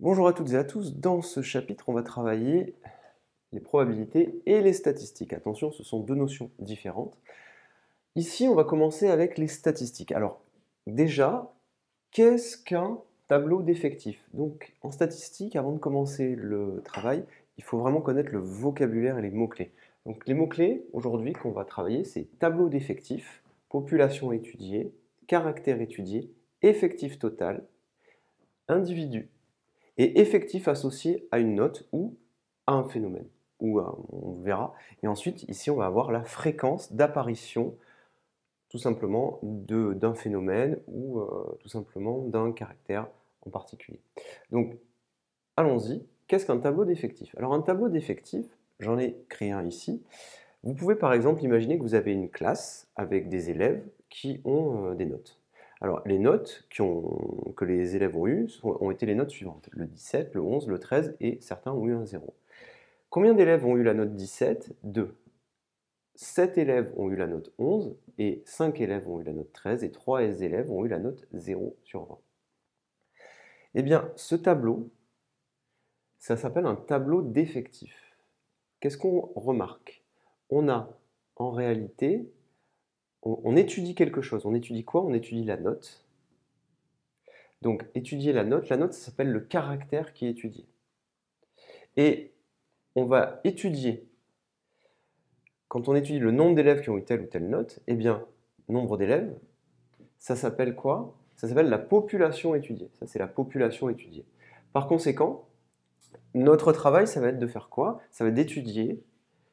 Bonjour à toutes et à tous, dans ce chapitre on va travailler les probabilités et les statistiques. Attention, ce sont deux notions différentes. Ici on va commencer avec les statistiques. Alors déjà, qu'est-ce qu'un tableau d'effectifs Donc en statistique, avant de commencer le travail, il faut vraiment connaître le vocabulaire et les mots-clés. Donc les mots-clés aujourd'hui qu'on va travailler, c'est tableau d'effectifs, population étudiée, caractère étudié, effectif total, individu et effectif associé à une note ou à un phénomène, ou on verra. Et ensuite, ici, on va avoir la fréquence d'apparition, tout simplement, d'un phénomène ou euh, tout simplement d'un caractère en particulier. Donc, allons-y. Qu'est-ce qu'un tableau d'effectifs Alors, un tableau d'effectifs, j'en ai créé un ici. Vous pouvez par exemple imaginer que vous avez une classe avec des élèves qui ont euh, des notes. Alors, les notes que les élèves ont eues ont été les notes suivantes le 17, le 11, le 13 et certains ont eu un 0. Combien d'élèves ont eu la note 17 2. 7 élèves ont eu la note 11 et 5 élèves ont eu la note 13 et 3 élèves ont eu la note 0 sur 20. Eh bien, ce tableau, ça s'appelle un tableau d'effectifs. Qu'est-ce qu'on remarque On a en réalité on, étudie quelque chose. On étudie quoi On étudie la note. Donc, étudier la note, la note, ça s'appelle le caractère qui est étudié. Et on va étudier, quand on étudie le nombre d'élèves qui ont eu telle ou telle note, eh bien, nombre d'élèves, ça s'appelle quoi Ça s'appelle la population étudiée. Ça, c'est la population étudiée. Par conséquent, notre travail, ça va être de faire quoi Ça va être d'étudier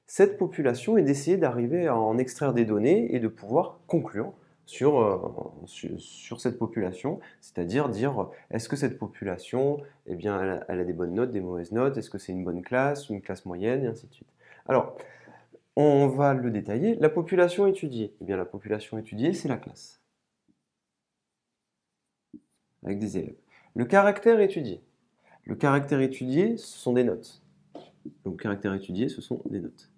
cette population est d'essayer d'arriver à en extraire des données et de pouvoir conclure sur, euh, cette population, c'est-à-dire dire, dire est ce que cette population, eh bien, elle, a, des bonnes notes, des mauvaises notes, est-ce que c'est une bonne classe, une classe moyenne, et ainsi de suite. Alors, on va le détailler. La population étudiée, eh bien, la population étudiée, c'est la classe, avec des élèves. Le caractère étudié, le caractère étudié, ce sont des notes. Donc caractère étudié, ce sont des notes.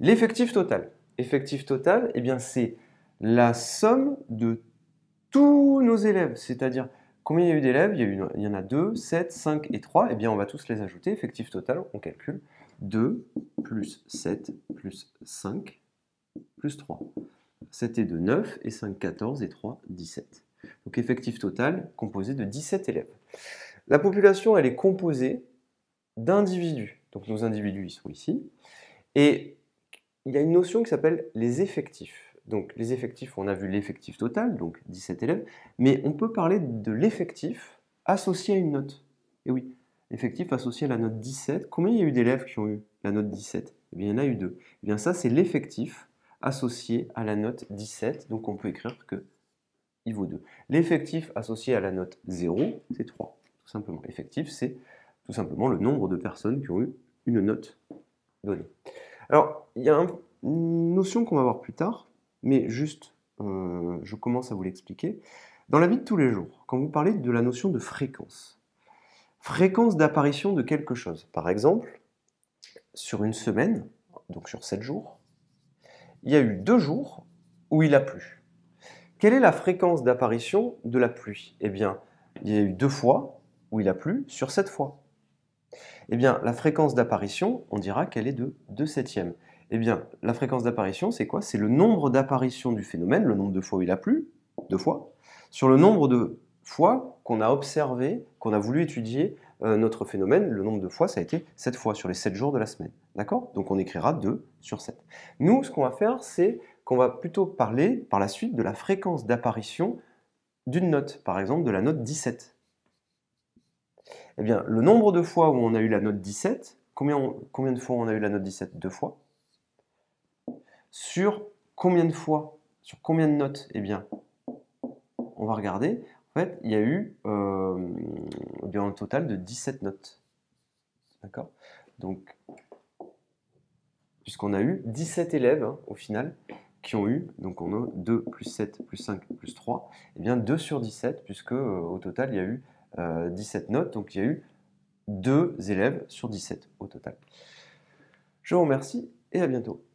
L'effectif total. Effectif total, eh bien c'est la somme de tous nos élèves, c'est-à-dire combien il y a eu d'élèves, il, il, y en a 2, 7, 5 et 3, eh bien on va tous les ajouter, effectif total, on calcule 2 plus 7 plus 5 plus 3. 7 et de 9 et 5, 14 et 3, 17. Donc effectif total composé de 17 élèves. La population, elle est composée d'individus. Donc nos individus, ils sont ici. Et il y a une notion qui s'appelle les effectifs. Donc les effectifs, on a vu l'effectif total, donc 17 élèves, mais on peut parler de l'effectif associé à une note. Et oui, l'effectif associé à la note 17. Combien il y a eu d'élèves qui ont eu la note 17 Eh bien, il y en a eu deux. Eh bien, ça, c'est l'effectif associé à la note 17. Donc on peut écrire que il vaut 2. L'effectif associé à la note 0, c'est 3, tout simplement. Effectif, c'est tout simplement le nombre de personnes qui ont eu une note donnée. Alors, il y a une notion qu'on va voir plus tard, mais juste, euh, je commence à vous l'expliquer. Dans la vie de tous les jours, quand vous parlez de la notion de fréquence, fréquence d'apparition de quelque chose, par exemple, sur une semaine, donc sur 7 jours, il y a eu deux jours où il a plu. Quelle est la fréquence d'apparition de la pluie Eh bien, il y a eu deux fois où il a plu sur sept fois. Eh bien, la fréquence d'apparition, on dira qu'elle est de 2 septièmes. Eh bien, la fréquence d'apparition, c'est quoi C'est le nombre d'apparitions du phénomène, le nombre de fois où il a plu, deux fois, sur le nombre de fois qu'on a observé, qu'on a voulu étudier euh, notre phénomène, le nombre de fois, ça a été 7 fois sur les 7 jours de la semaine. D'accord Donc on écrira 2 sur 7. Nous, ce qu'on va faire, c'est qu'on va plutôt parler par la suite de la fréquence d'apparition d'une note, par exemple de la note 17. Eh bien, le nombre de fois où on a eu la note 17, combien, de fois on a eu la note 17 Deux fois. Sur combien de fois Sur combien de notes Eh bien, on va regarder. En fait, il y a eu euh, un total de 17 notes. D'accord Donc, puisqu'on a eu 17 élèves hein, au final qui ont eu, donc on a 2 plus 7 plus 5 plus 3, et eh bien 2 sur 17, puisque euh, au total il y a eu 17 euh, notes. Donc il y a eu 2 élèves sur 17 au total. Je vous remercie et à bientôt.